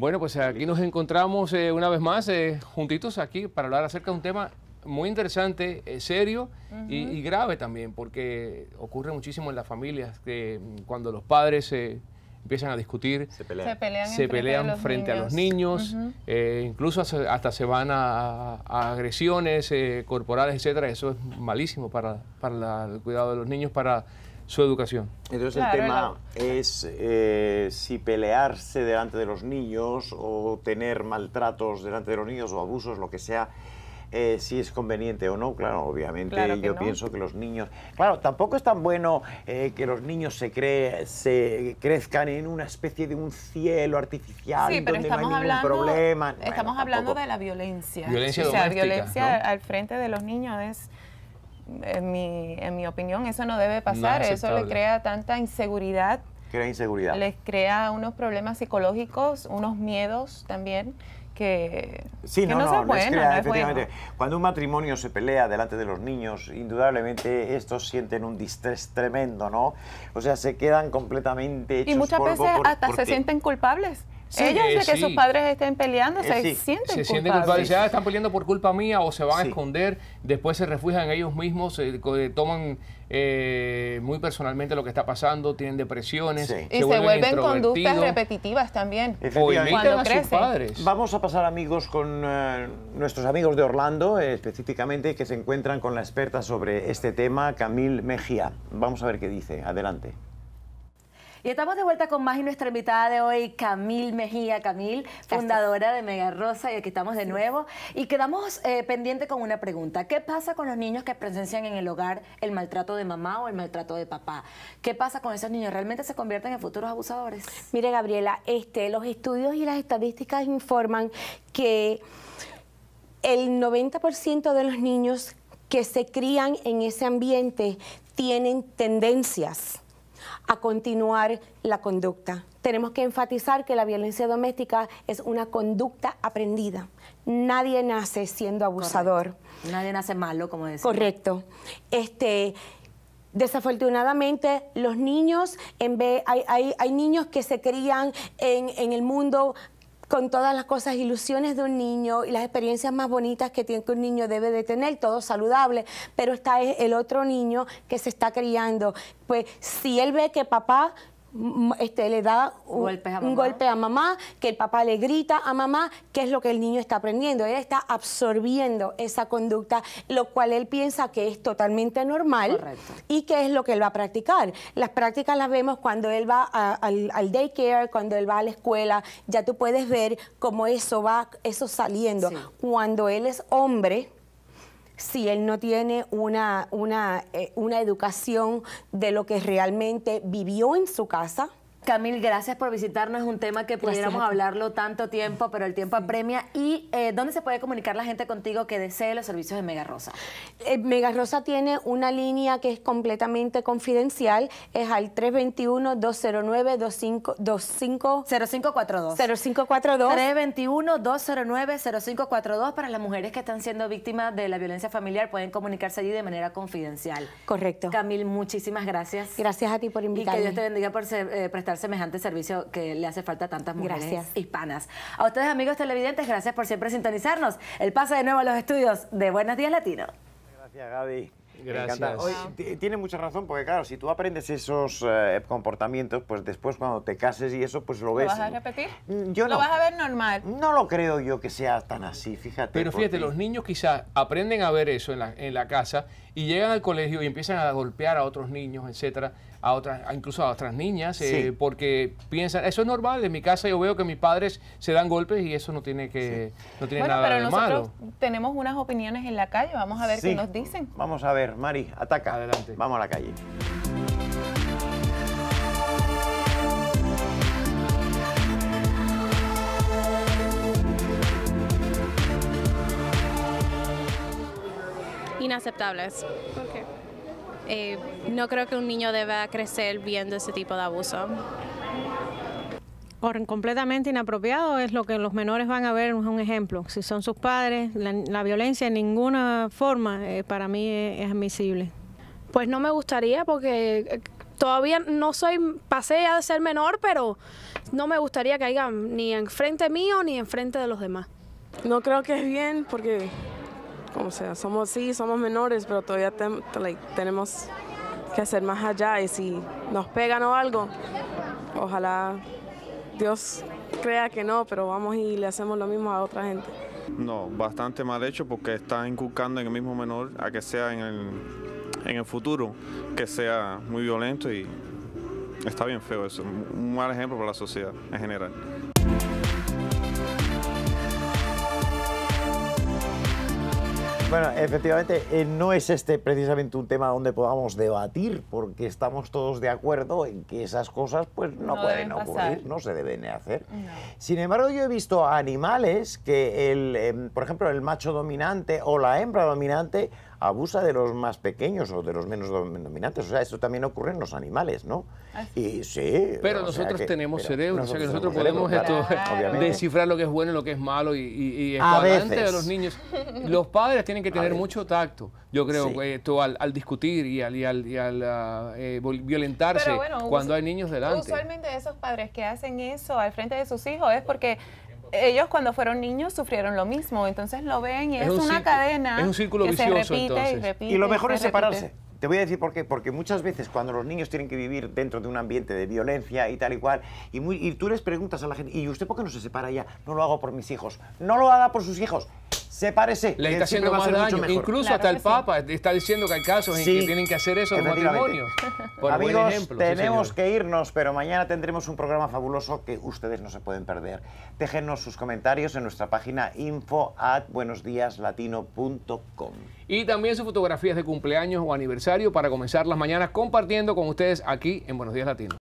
Bueno, pues aquí nos encontramos eh, una vez más eh, juntitos aquí para hablar acerca de un tema muy interesante, eh, serio y, grave también, porque ocurre muchísimo en las familias que mm, cuando los padres se empiezan a discutir, se pelean, se pelean, frente a los niños, incluso hasta se van a, agresiones corporales, etcétera. Eso es malísimo para, el cuidado de los niños, para su educación. Entonces el tema es eh, si pelearse delante de los niños o tener maltratos delante de los niños o abusos, lo que sea, eh, si es conveniente o no. Claro, obviamente yo pienso que los niños... Claro, tampoco es tan bueno eh, que los niños se, se crezcan en una especie de un cielo artificial sí, donde no hay ningún hablando, problema. estamos hablando de la violencia. Violencia o violencia al frente de los niños es en mi, en mi opinión, eso no debe pasar, eso le crea tanta inseguridad. Crea inseguridad. Les crea unos problemas psicológicos, unos miedos también. Que, no, no, Cuando un matrimonio se pelea delante de los niños, indudablemente estos sienten un distrés tremendo, ¿no? O sea, se quedan completamente hechos Y muchas veces hasta se sienten culpables. Ellos eh, que sus padres estén peleando eh, se, sienten culpables. se sienten culpables. están peleando por culpa mía o se van a esconder, después se refugian ellos mismos, eh, toman muy personalmente lo que está pasando, tienen depresiones. Se y se vuelven conductas repetitivas también. cuando Vamos a pasar amigos con nuestros amigos de Orlando, específicamente que se encuentran con la experta sobre este tema, Camil Mejía. Vamos a ver qué dice. Adelante. Y estamos de vuelta con más y nuestra invitada de hoy, Camil Mejía. Camil, fundadora de Mega Rosa, y aquí estamos de nuevo. Y quedamos pendientes eh, pendiente con una pregunta. ¿Qué pasa con los niños que presencian en el hogar el maltrato de mamá o el maltrato de papá? ¿Qué pasa con esos niños? ¿Realmente se convierten en futuros abusadores? Mire, Gabriela, este, los estudios y las estadísticas informan que el 90% de los niños que se crían en ese ambiente tienen tendencias a continuar la conducta. Tenemos que enfatizar que la violencia doméstica es una conducta aprendida. Nadie nace siendo abusador. Nadie nace malo, como decía. Correcto. Este, Desafortunadamente, los niños, en vez, hay, hay, niños que se crían en, en el mundo con todas las cosas, ilusiones de un niño y las experiencias más bonitas que, tiene, que un niño debe de tener, todo saludable, pero está el otro niño que se está criando. Pues si él ve que papá este, le da un, golpe a, mamá, que el papá le grita a mamá, qué es lo que el niño está aprendiendo. Él está absorbiendo esa conducta, lo cual él piensa que es totalmente normal y que es lo que él va a practicar. Las prácticas las vemos cuando él va al, daycare, cuando él va a la escuela, ya tú puedes ver cómo eso va, eso saliendo. Cuando él es hombre, si él no tiene una, una, eh, una educación de lo que realmente vivió en su casa, Camil, gracias por visitarnos. Es un tema que pudiéramos hablarlo tanto tiempo, pero el tiempo apremia. ¿Y eh, dónde se puede comunicar la gente contigo que desee los servicios de Mega Rosa? Eh, Mega Rosa tiene una línea que es completamente confidencial. Es al 321-209-2542. 0542. 0542. 321-209-0542. Para las mujeres que están siendo víctimas de la violencia familiar, pueden comunicarse allí de manera confidencial. Correcto. Camil, muchísimas gracias. Gracias a ti por invitarme. Y que Dios te bendiga por ser, eh, prestar semejante servicio que le hace falta a tantas mujeres gracias. hispanas. A ustedes, amigos televidentes, gracias por siempre sintonizarnos. El paso de nuevo a los estudios de Buenos Días Latino. Gracias, Gaby. Gracias. tiene mucha razón, porque claro, si tú aprendes esos eh, comportamientos, pues después cuando te cases y eso, pues lo, ves. ¿Lo vas a repetir? Mm, yo ¿Lo no, vas a ver normal? No lo creo yo que sea tan así, fíjate. Pero fíjate, los niños quizás aprenden a ver eso en la, en la casa y llegan al colegio y empiezan a golpear a otros niños, etcétera a otras, incluso a otras niñas, eh, porque piensan, eso es normal, en mi casa yo veo que mis padres se dan golpes y eso no tiene que no tiene nada pero nosotros malo. Tenemos unas opiniones en la calle, vamos a ver qué nos dicen. Vamos a ver, Mari, ataca. Adelante. Vamos a la calle. Inaceptables. ¿Por qué? Eh, no creo que un niño deba crecer viendo ese tipo de abuso. Corren completamente inapropiado es lo que los menores van a ver, es un ejemplo. Si son sus padres, la, violencia en ninguna forma eh, para mí es, admisible. Pues no me gustaría porque eh, todavía no soy, pasé de ser menor, pero no me gustaría que haya ni enfrente mío ni enfrente de los demás. No creo que es bien porque como sea, somos sí, somos menores, pero todavía tenemos que hacer más allá y si nos pegan o algo, ojalá Dios crea que no, pero vamos y le hacemos lo mismo a otra gente. No, bastante mal hecho porque está inculcando en el mismo menor a que sea en el, en el futuro, que sea muy violento y está bien feo eso, un mal ejemplo para la sociedad en general. Bueno, efectivamente, eh, no es este precisamente un tema donde podamos debatir, porque estamos todos de acuerdo en que esas cosas pues no, pueden ocurrir, no se deben hacer. Sin embargo, yo he visto animales que, em, por ejemplo, el macho dominante o la hembra dominante abusa de los más pequeños o de los menos dominantes. O sea, esto también ocurre en los animales, ¿no? Ah, y sí. Pero nosotros tenemos cerebro, o sea que nosotros podemos esto, descifrar lo que es bueno y lo que es malo y, y, y de los niños. Los padres tienen que tener mucho tacto, yo creo, que esto al, discutir y al, ah, eh, violentarse cuando hay niños delante. Usualmente esos padres que hacen eso al frente de sus hijos es porque ellos cuando fueron niños sufrieron lo mismo, entonces lo ven y es, una cadena. Es un círculo vicioso, entonces. Y, lo mejor es separarse. Te voy a decir por qué, porque muchas veces cuando los niños tienen que vivir dentro de un ambiente de violencia y tal y cual, y, muy, y tú les preguntas a la gente, ¿y usted por qué no se separa ya? No lo hago por mis hijos. No lo haga por sus hijos se parece. Le eh, está haciendo más daño. Incluso hasta el Papa está diciendo que hay casos en que tienen que hacer eso los matrimonios. Por ejemplo, tenemos que irnos, pero mañana tendremos un programa fabuloso que ustedes no se pueden perder. Déjenos sus comentarios en nuestra página info at buenosdiaslatino.com. Y también sus fotografías de cumpleaños o aniversario para comenzar las mañanas compartiendo con ustedes aquí en Buenos Días Latino.